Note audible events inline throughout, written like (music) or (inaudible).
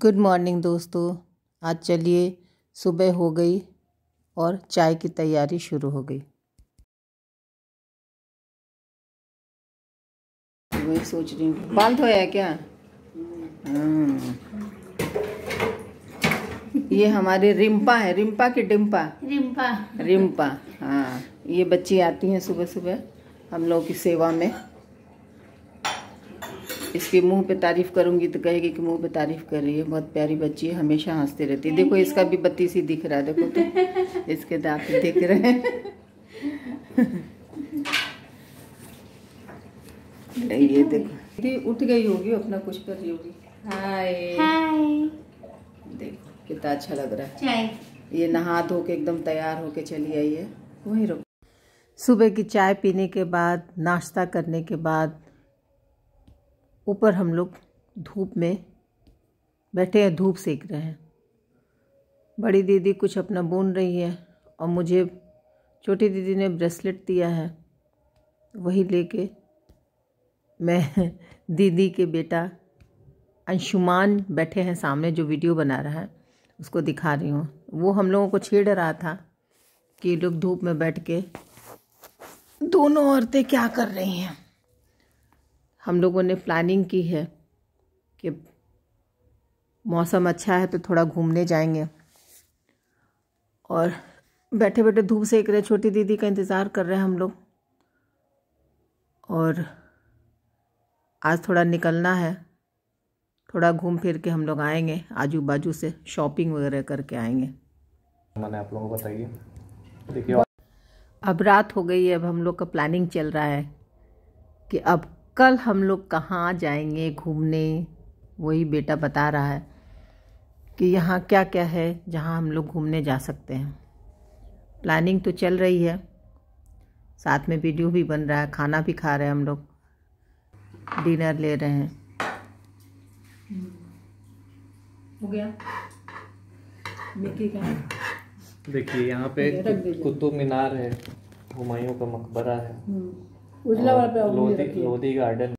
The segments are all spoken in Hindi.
गुड मॉर्निंग दोस्तों आज चलिए सुबह हो गई और चाय की तैयारी शुरू हो गई वही सोच रही हूँ बाल धोया क्या हम्म। ये हमारी रिम्पा है रिम्पा की डिम्पा रिम्पा रिम्पा हाँ ये बच्ची आती हैं सुबह सुबह हम लोगों की सेवा में इसके मुंह पे तारीफ़ करूंगी तो कहेगी कि मुंह पे तारीफ़ कर रही है बहुत प्यारी बच्ची है हमेशा हंसती रहती है देखो इसका भी बत्ती सी दिख रहा है देखो तो (laughs) इसके दांत दिख रहे हैं (laughs) ये देखो दी उठ गई होगी अपना कुछ कर रही होगी हाय देखो कितना अच्छा लग रहा है ये नहा धो के एकदम तैयार होके चली आई है वहीं रुक सुबह की चाय पीने के बाद नाश्ता करने के बाद ऊपर हम लोग धूप में बैठे हैं धूप सेक रहे हैं बड़ी दीदी कुछ अपना बुन रही है और मुझे छोटी दीदी ने ब्रेसलेट दिया है वही लेके मैं (laughs) दीदी के बेटा अंशुमान बैठे हैं सामने जो वीडियो बना रहा है उसको दिखा रही हूँ वो हम लोगों को छेड़ रहा था कि लोग धूप में बैठ के दोनों औरतें क्या कर रही हैं हम लोगों ने प्लानिंग की है कि मौसम अच्छा है तो थोड़ा घूमने जाएंगे और बैठे बैठे धूप सेक रहे छोटी दीदी का इंतज़ार कर रहे हैं हम लोग और आज थोड़ा निकलना है थोड़ा घूम फिर के हम लोग आएंगे आजू बाजू से शॉपिंग वगैरह करके आएंगे मैंने आप लोगों को बताइए देखिए अब रात हो गई है अब हम लोग का प्लानिंग चल रहा है कि अब कल हम लोग कहाँ जाएंगे घूमने वही बेटा बता रहा है कि यहाँ क्या क्या है जहाँ हम लोग घूमने जा सकते हैं प्लानिंग तो चल रही है साथ में वीडियो भी बन रहा है खाना भी खा रहे हैं हम लोग डिनर ले रहे हैं हो गया देखिए यहाँ पे कुतुब मीनार है हुमायूं का मकबरा है हम्म। उजला वाला पे लोधी लोधी गार्डन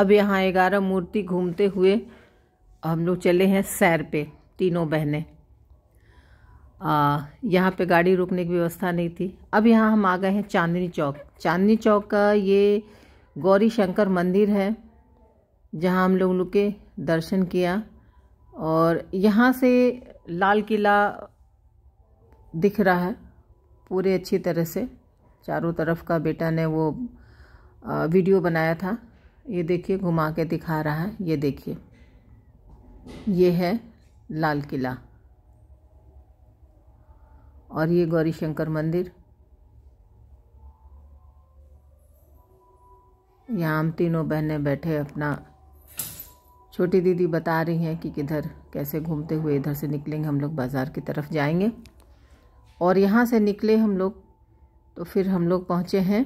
अब यहाँ ग्यारह मूर्ति घूमते हुए हम लोग चले हैं सैर पे तीनों बहनें यहाँ पे गाड़ी रोकने की व्यवस्था नहीं थी अब यहाँ हम आ गए हैं चांदनी चौक चांदनी चौक का ये गौरी शंकर मंदिर है जहां हम लोग लोग के दर्शन किया और यहाँ से लाल किला दिख रहा है पूरे अच्छी तरह से चारों तरफ का बेटा ने वो वीडियो बनाया था ये देखिए घुमा के दिखा रहा है ये देखिए ये है लाल किला और ये गौरी शंकर मंदिर यहाँ हम तीनों बहनें बैठे अपना छोटी दीदी बता रही हैं कि किधर कैसे घूमते हुए इधर से निकलेंगे हम लोग बाज़ार की तरफ जाएंगे और यहाँ से निकले हम लोग तो फिर हम लोग पहुँचे हैं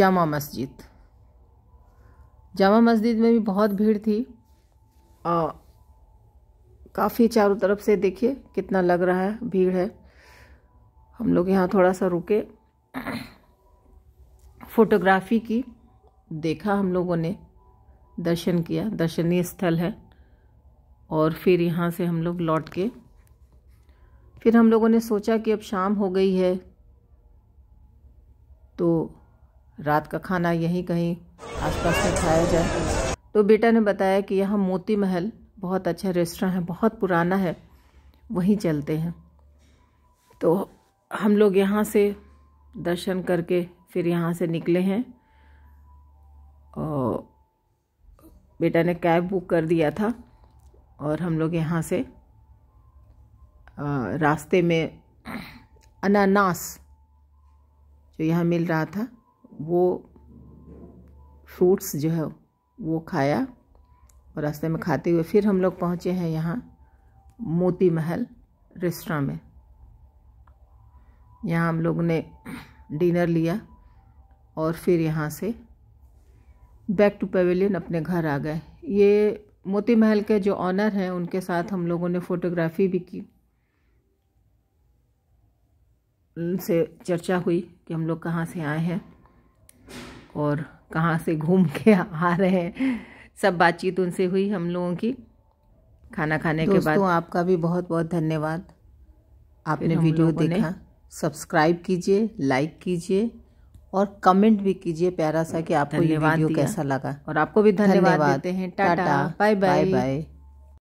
जामा मस्जिद जामा मस्जिद में भी बहुत भीड़ थी काफ़ी चारों तरफ से देखिए कितना लग रहा है भीड़ है हम लोग यहाँ थोड़ा सा रुके फोटोग्राफी की देखा हम लोगों ने दर्शन किया दर्शनीय स्थल है और फिर यहाँ से हम लोग लौट के फिर हम लोगों ने सोचा कि अब शाम हो गई है तो रात का खाना यहीं कहीं आसपास में खाया जाए तो बेटा ने बताया कि यहाँ मोती महल बहुत अच्छा रेस्टोरेंट है बहुत पुराना है वहीं चलते हैं तो हम लोग यहाँ से दर्शन करके फिर यहाँ से निकले हैं और बेटा ने कैब बुक कर दिया था और हम लोग यहाँ से रास्ते में अनानास जो यहाँ मिल रहा था वो फ्रूट्स जो है वो खाया और रास्ते में खाते हुए फिर हम लोग पहुँचे हैं यहाँ मोती महल रेस्टोरेंट में यहाँ हम लोग ने डिनर लिया और फिर यहाँ से बैक टू पवेलियन अपने घर आ गए ये मोती महल के जो ऑनर हैं उनके साथ हम लोगों ने फ़ोटोग्राफ़ी भी की उनसे चर्चा हुई कि हम लोग कहाँ से आए हैं और कहाँ से घूम के आ रहे हैं सब बातचीत उनसे हुई हम लोगों की खाना खाने के बाद आपका भी बहुत बहुत धन्यवाद आपने वीडियो देखा सब्सक्राइब कीजिए लाइक कीजिए और कमेंट भी कीजिए प्यारा सा कि आपको ये वीडियो कैसा लगा और आपको भी धन्यवाद देते हैं टाटा बाय बाय बाय